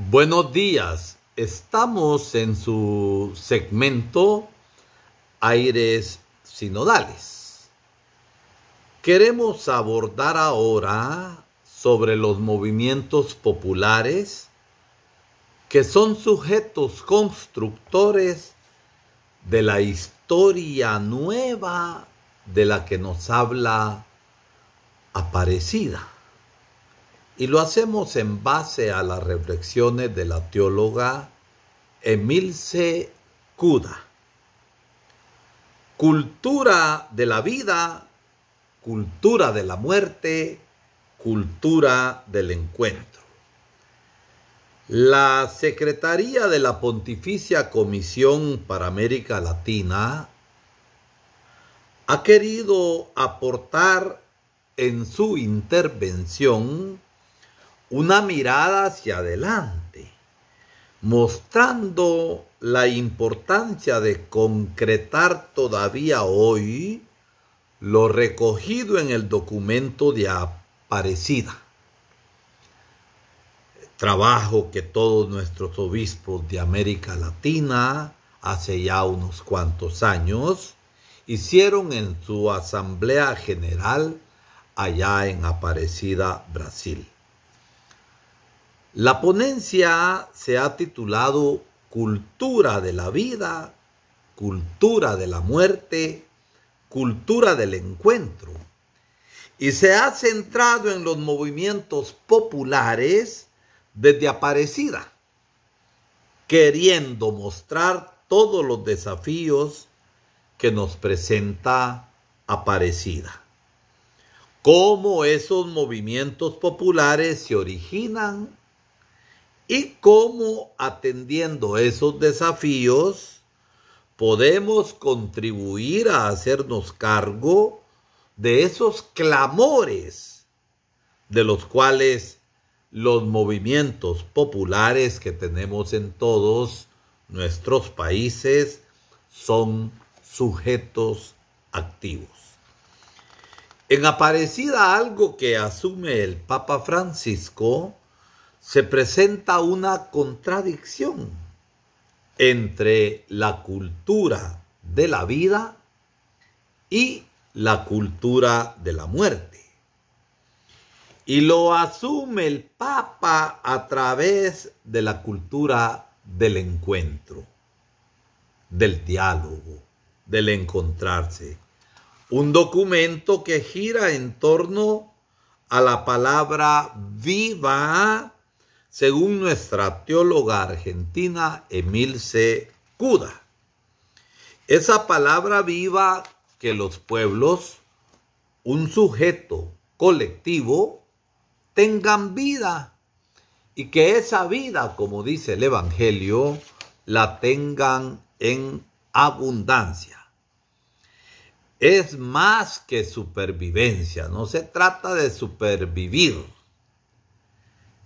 Buenos días, estamos en su segmento Aires Sinodales. Queremos abordar ahora sobre los movimientos populares que son sujetos constructores de la historia nueva de la que nos habla Aparecida. Y lo hacemos en base a las reflexiones de la teóloga Emilce Cuda. Cultura de la vida, cultura de la muerte, cultura del encuentro. La Secretaría de la Pontificia Comisión para América Latina ha querido aportar en su intervención una mirada hacia adelante, mostrando la importancia de concretar todavía hoy lo recogido en el documento de Aparecida. Trabajo que todos nuestros obispos de América Latina hace ya unos cuantos años hicieron en su Asamblea General allá en Aparecida, Brasil. La ponencia se ha titulado Cultura de la vida, cultura de la muerte, cultura del encuentro. Y se ha centrado en los movimientos populares desde Aparecida, queriendo mostrar todos los desafíos que nos presenta Aparecida. Cómo esos movimientos populares se originan y cómo atendiendo esos desafíos podemos contribuir a hacernos cargo de esos clamores de los cuales los movimientos populares que tenemos en todos nuestros países son sujetos activos. En Aparecida algo que asume el Papa Francisco se presenta una contradicción entre la cultura de la vida y la cultura de la muerte. Y lo asume el Papa a través de la cultura del encuentro, del diálogo, del encontrarse. Un documento que gira en torno a la palabra viva según nuestra teóloga argentina Emil C. Cuda. Esa palabra viva que los pueblos, un sujeto colectivo, tengan vida y que esa vida, como dice el Evangelio, la tengan en abundancia. Es más que supervivencia, no se trata de supervivir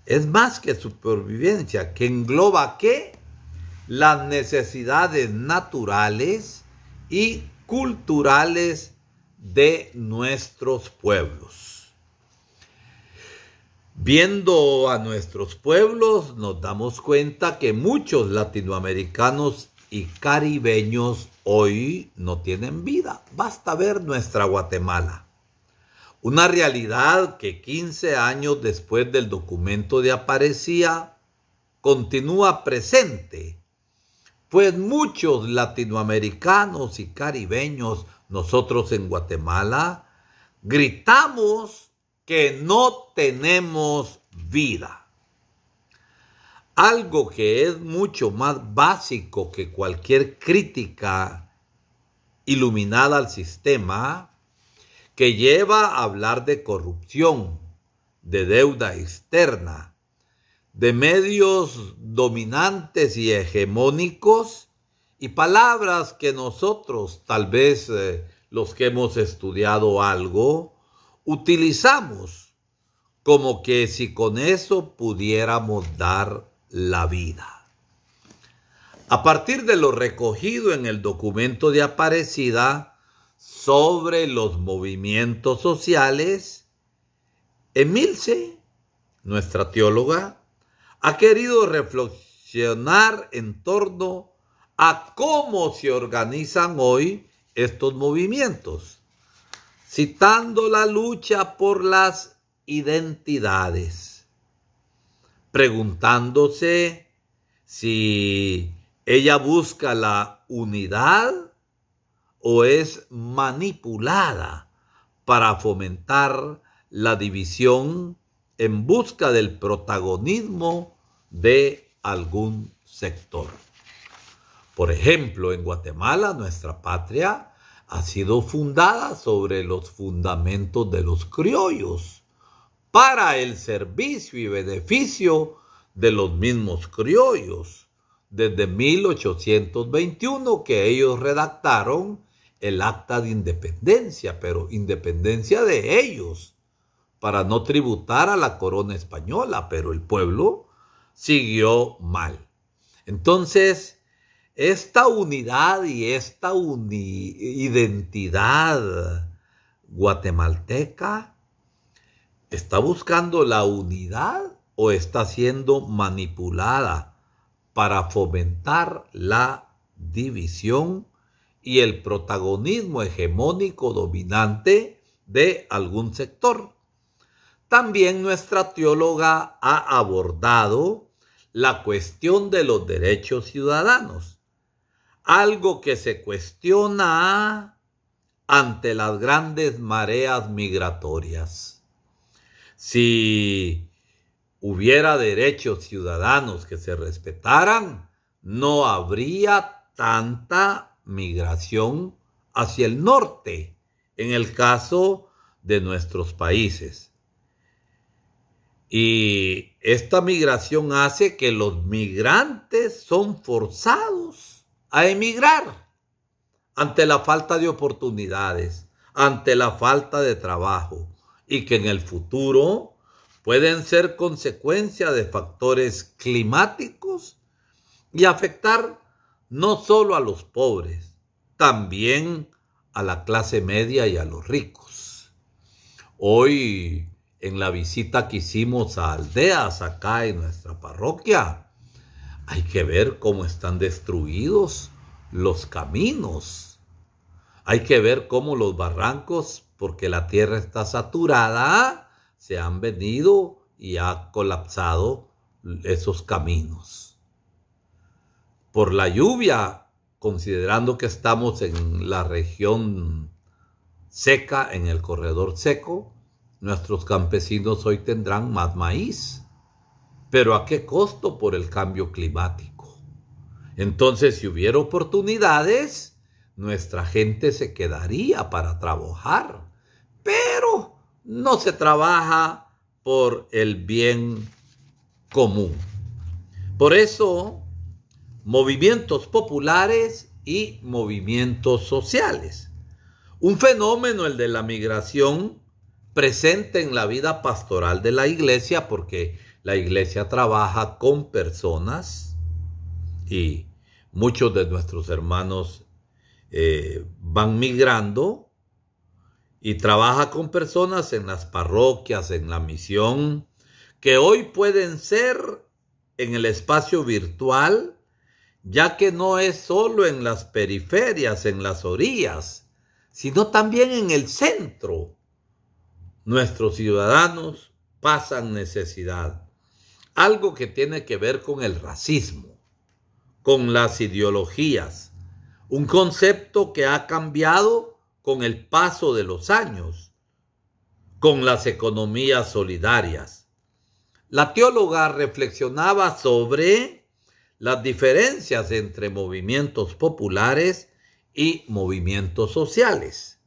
es más que supervivencia, que engloba qué? Las necesidades naturales y culturales de nuestros pueblos. Viendo a nuestros pueblos, nos damos cuenta que muchos latinoamericanos y caribeños hoy no tienen vida. Basta ver nuestra Guatemala. Una realidad que 15 años después del documento de Aparecía continúa presente, pues muchos latinoamericanos y caribeños, nosotros en Guatemala, gritamos que no tenemos vida. Algo que es mucho más básico que cualquier crítica iluminada al sistema, que lleva a hablar de corrupción, de deuda externa, de medios dominantes y hegemónicos y palabras que nosotros, tal vez eh, los que hemos estudiado algo, utilizamos como que si con eso pudiéramos dar la vida. A partir de lo recogido en el documento de Aparecida, sobre los movimientos sociales, Emilce, nuestra teóloga, ha querido reflexionar en torno a cómo se organizan hoy estos movimientos, citando la lucha por las identidades, preguntándose si ella busca la unidad o es manipulada para fomentar la división en busca del protagonismo de algún sector. Por ejemplo, en Guatemala nuestra patria ha sido fundada sobre los fundamentos de los criollos para el servicio y beneficio de los mismos criollos desde 1821 que ellos redactaron el acta de independencia, pero independencia de ellos, para no tributar a la corona española, pero el pueblo siguió mal. Entonces, esta unidad y esta identidad guatemalteca está buscando la unidad o está siendo manipulada para fomentar la división y el protagonismo hegemónico dominante de algún sector. También nuestra teóloga ha abordado la cuestión de los derechos ciudadanos, algo que se cuestiona ante las grandes mareas migratorias. Si hubiera derechos ciudadanos que se respetaran, no habría tanta migración hacia el norte, en el caso de nuestros países. Y esta migración hace que los migrantes son forzados a emigrar ante la falta de oportunidades, ante la falta de trabajo y que en el futuro pueden ser consecuencia de factores climáticos y afectar no solo a los pobres, también a la clase media y a los ricos. Hoy, en la visita que hicimos a aldeas acá en nuestra parroquia, hay que ver cómo están destruidos los caminos. Hay que ver cómo los barrancos, porque la tierra está saturada, se han venido y ha colapsado esos caminos por la lluvia, considerando que estamos en la región seca, en el corredor seco, nuestros campesinos hoy tendrán más maíz. Pero ¿a qué costo por el cambio climático? Entonces, si hubiera oportunidades, nuestra gente se quedaría para trabajar. Pero no se trabaja por el bien común. Por eso movimientos populares y movimientos sociales. Un fenómeno, el de la migración, presente en la vida pastoral de la iglesia, porque la iglesia trabaja con personas y muchos de nuestros hermanos eh, van migrando y trabaja con personas en las parroquias, en la misión, que hoy pueden ser en el espacio virtual ya que no es solo en las periferias, en las orillas, sino también en el centro. Nuestros ciudadanos pasan necesidad, algo que tiene que ver con el racismo, con las ideologías, un concepto que ha cambiado con el paso de los años, con las economías solidarias. La teóloga reflexionaba sobre las diferencias entre movimientos populares y movimientos sociales,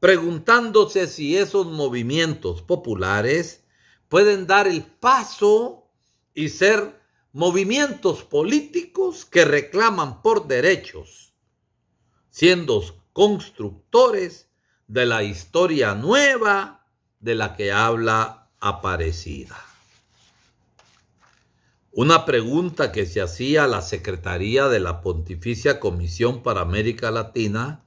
preguntándose si esos movimientos populares pueden dar el paso y ser movimientos políticos que reclaman por derechos, siendo constructores de la historia nueva de la que habla aparecida. Una pregunta que se hacía a la Secretaría de la Pontificia Comisión para América Latina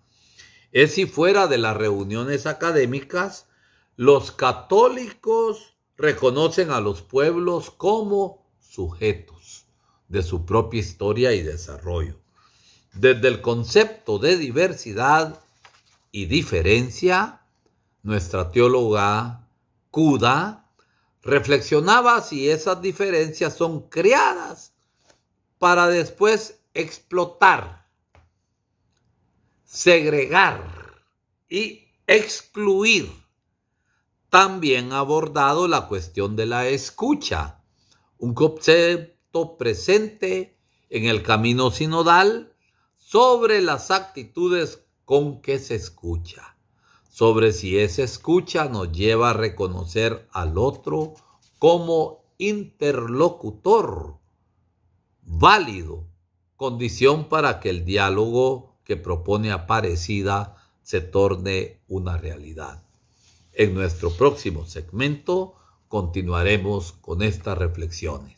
es si fuera de las reuniones académicas, los católicos reconocen a los pueblos como sujetos de su propia historia y desarrollo. Desde el concepto de diversidad y diferencia, nuestra teóloga Cuda Reflexionaba si esas diferencias son creadas para después explotar, segregar y excluir. También ha abordado la cuestión de la escucha, un concepto presente en el camino sinodal sobre las actitudes con que se escucha sobre si esa escucha nos lleva a reconocer al otro como interlocutor válido, condición para que el diálogo que propone Aparecida se torne una realidad. En nuestro próximo segmento continuaremos con estas reflexiones.